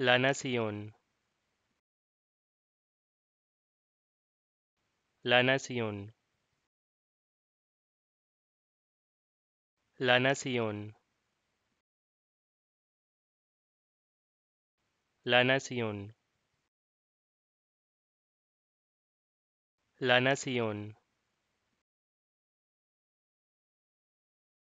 La Nación. La Nación. La Nación. La Nación. La Nación.